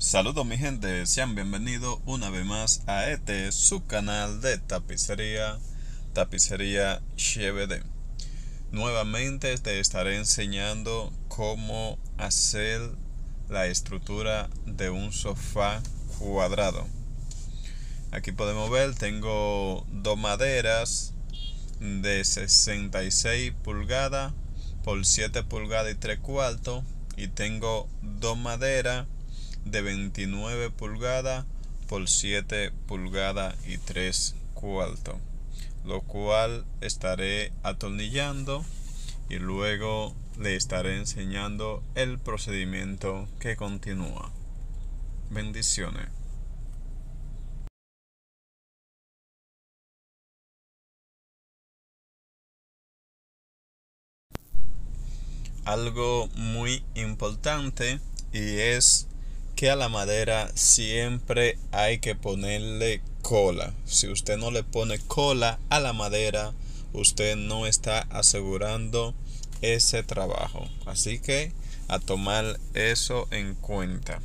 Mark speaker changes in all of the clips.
Speaker 1: Saludos mi gente, sean bienvenidos una vez más a este su canal de tapicería, tapicería CBD. Nuevamente te estaré enseñando cómo hacer la estructura de un sofá cuadrado. Aquí podemos ver, tengo dos maderas de 66 pulgadas por 7 pulgadas y 3 cuartos y tengo dos maderas de 29 pulgadas por 7 pulgadas y 3 cuartos lo cual estaré atornillando y luego le estaré enseñando el procedimiento que
Speaker 2: continúa bendiciones algo muy importante y
Speaker 1: es que a la madera siempre hay que ponerle cola. Si usted no le pone cola a la madera, usted no está asegurando ese trabajo. Así que a tomar eso en cuenta.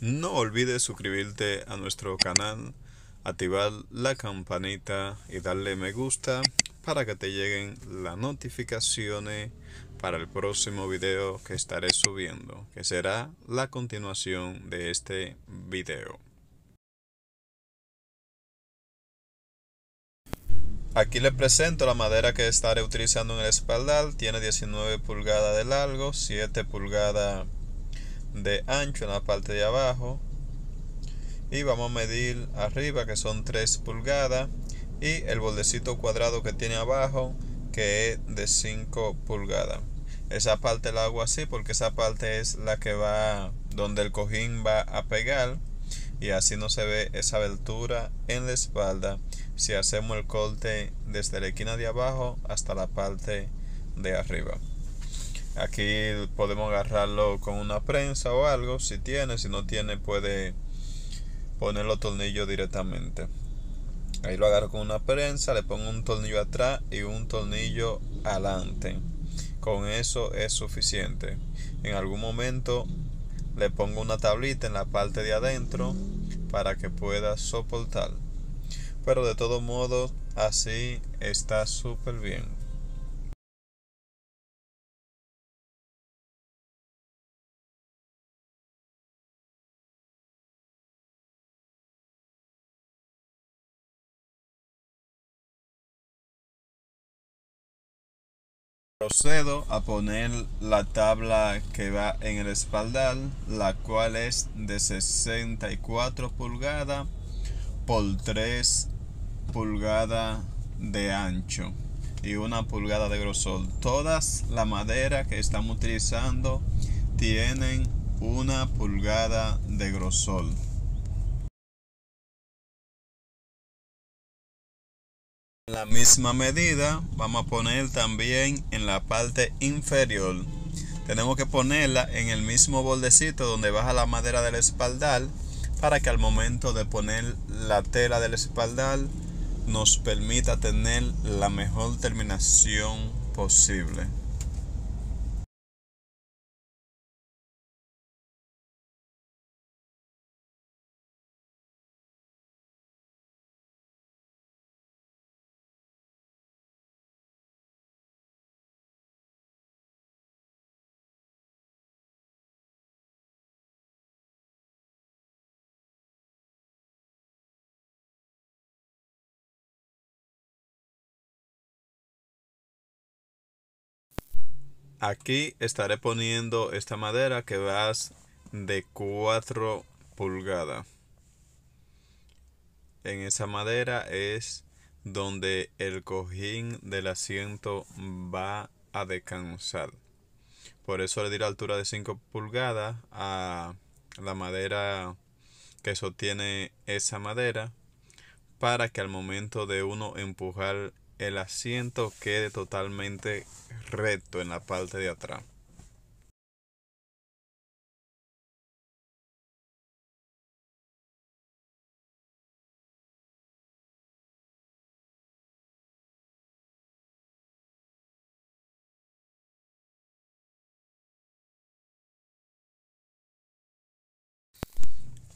Speaker 1: No olvides suscribirte a nuestro canal, activar la campanita y darle me gusta para que te lleguen las notificaciones para el próximo video que estaré subiendo, que será la continuación de este video. Aquí les presento la madera que estaré utilizando en el espaldar. Tiene 19 pulgadas de largo, 7 pulgadas de ancho en la parte de abajo. Y vamos a medir arriba que son 3 pulgadas. Y el bordecito cuadrado que tiene abajo que es de 5 pulgadas esa parte la hago así porque esa parte es la que va donde el cojín va a pegar y así no se ve esa abertura en la espalda si hacemos el corte desde la esquina de abajo hasta la parte de arriba aquí podemos agarrarlo con una prensa o algo si tiene si no tiene puede ponerlo los tornillos directamente ahí lo agarro con una prensa le pongo un tornillo atrás y un tornillo adelante con eso es suficiente. En algún momento le pongo una tablita en la parte de adentro para que pueda soportar. Pero de todo modo,
Speaker 2: así está súper bien. Procedo a
Speaker 1: poner la tabla que va en el espaldar, la cual es de 64 pulgadas por 3 pulgadas de ancho y una pulgada de grosor. Todas la madera que estamos utilizando tienen una pulgada de grosor. la misma medida vamos a poner también en la parte inferior. Tenemos que ponerla en el mismo bordecito donde baja la madera del espaldar para que al momento de poner la tela del espaldal nos
Speaker 2: permita tener la mejor terminación posible.
Speaker 1: Aquí estaré poniendo esta madera que va de 4 pulgadas. En esa madera es donde el cojín del asiento va a descansar. Por eso le di la altura de 5 pulgadas a la madera que sostiene esa madera para que al momento de uno empujar el asiento quede totalmente recto en la parte de atrás.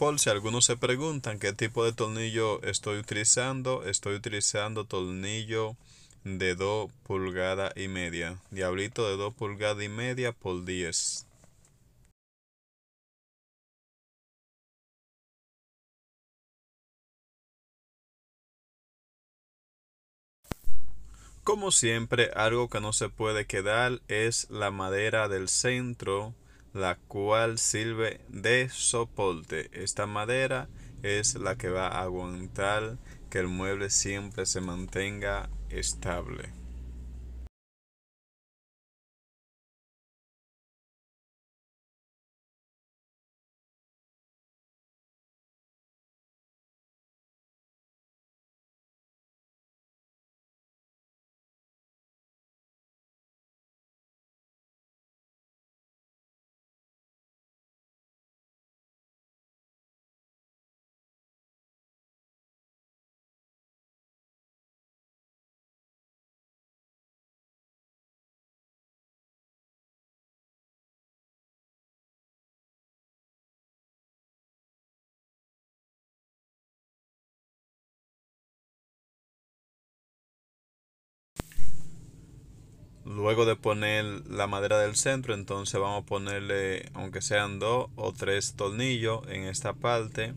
Speaker 1: por si algunos se preguntan qué tipo de tornillo estoy utilizando, estoy utilizando tornillo de 2 pulgadas y media. Diablito de 2 pulgadas
Speaker 2: y media por 10. Como siempre, algo que no se puede quedar es
Speaker 1: la madera del centro la cual sirve de soporte. Esta madera es la que va a aguantar que el mueble siempre se
Speaker 2: mantenga estable. Luego de poner la
Speaker 1: madera del centro, entonces vamos a ponerle, aunque sean dos o tres tornillos en esta parte,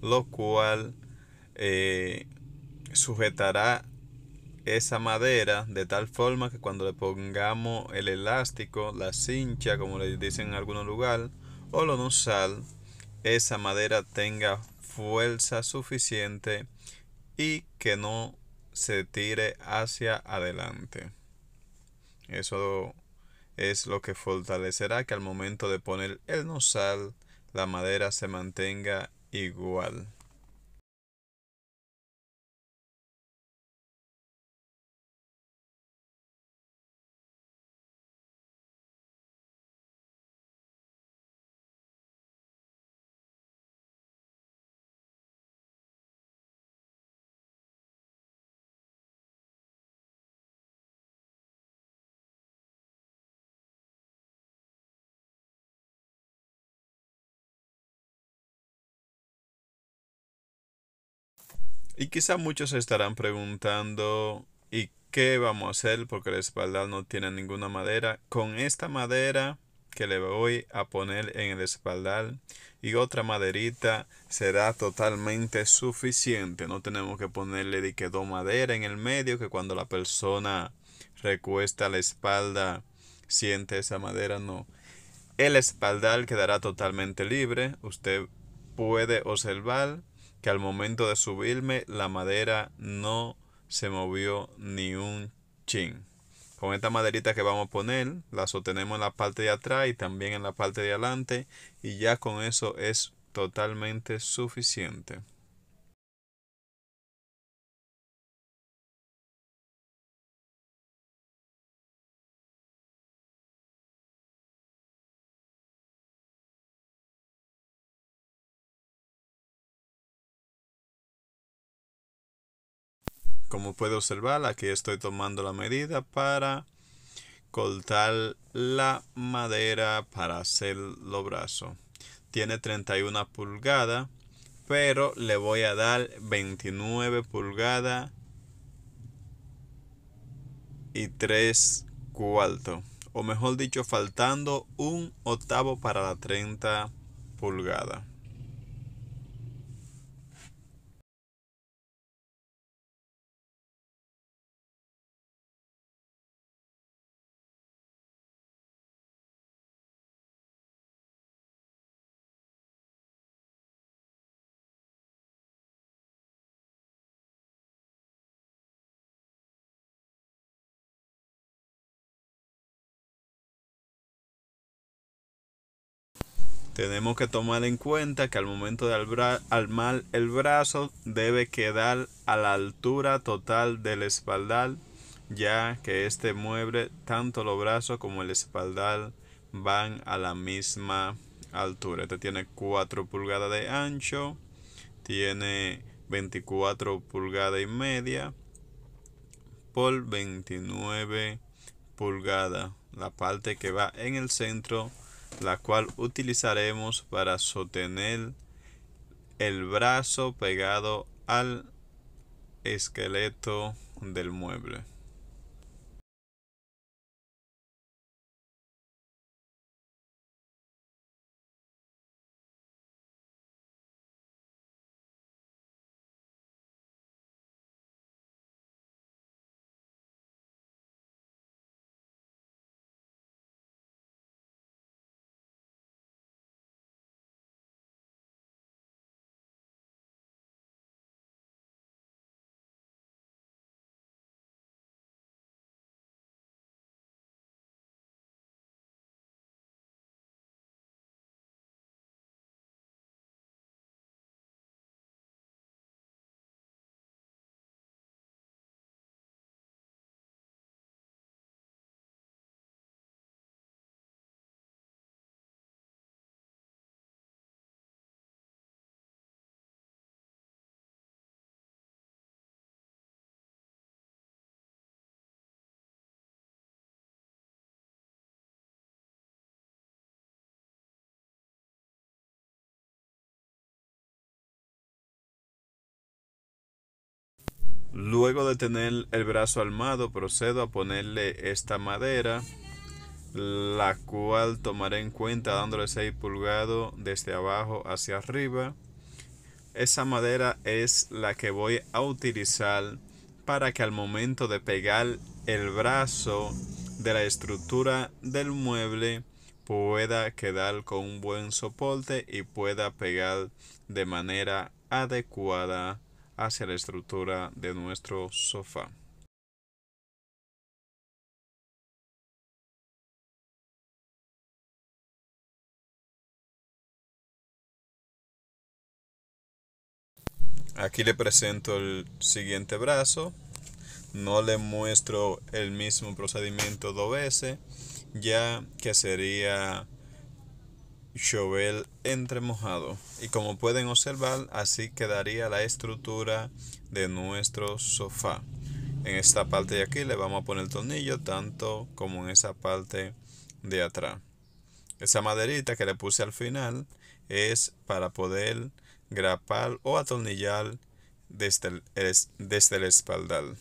Speaker 1: lo cual eh, sujetará esa madera de tal forma que cuando le pongamos el elástico, la cincha, como le dicen en algún lugar, o lo sal, esa madera tenga fuerza suficiente y que no se tire hacia adelante. Eso es lo que fortalecerá que al momento de poner el nosal, la madera se
Speaker 2: mantenga igual. Y quizá muchos estarán
Speaker 1: preguntando, ¿y qué vamos a hacer? Porque el espaldal no tiene ninguna madera. Con esta madera que le voy a poner en el espaldar y otra maderita será totalmente suficiente. No tenemos que ponerle de que madera en el medio que cuando la persona recuesta la espalda siente esa madera. No. El espaldar quedará totalmente libre. Usted puede observar que al momento de subirme la madera no se movió ni un chin. Con esta maderita que vamos a poner, la sostenemos en la parte de atrás y también en la parte de adelante y ya con eso es
Speaker 2: totalmente suficiente.
Speaker 1: Como puede observar, aquí estoy tomando la medida para cortar la madera para hacer los brazos. Tiene 31 pulgadas, pero le voy a dar 29 pulgadas y 3 cuartos. O mejor dicho, faltando un octavo para la 30 pulgadas.
Speaker 2: Tenemos que tomar en cuenta que al
Speaker 1: momento de armar el brazo debe quedar a la altura total del espaldar, ya que este mueble, tanto los brazos como el espaldal van a la misma altura. Este tiene 4 pulgadas de ancho, tiene 24 pulgadas y media por 29 pulgadas. La parte que va en el centro la cual utilizaremos para sostener el brazo pegado al esqueleto
Speaker 2: del mueble. Luego de
Speaker 1: tener el brazo armado, procedo a ponerle esta madera, la cual tomaré en cuenta dándole 6 pulgados desde abajo hacia arriba. Esa madera es la que voy a utilizar para que al momento de pegar el brazo de la estructura del mueble pueda quedar con un buen soporte y pueda pegar
Speaker 2: de manera adecuada hacia la estructura de nuestro sofá. Aquí le presento el siguiente brazo.
Speaker 1: No le muestro el mismo procedimiento dos veces, ya que sería shovel entre mojado. Y como pueden observar, así quedaría la estructura de nuestro sofá. En esta parte de aquí le vamos a poner el tornillo, tanto como en esa parte de atrás. Esa maderita que le puse al final es para poder
Speaker 2: grapar o atornillar desde el, desde el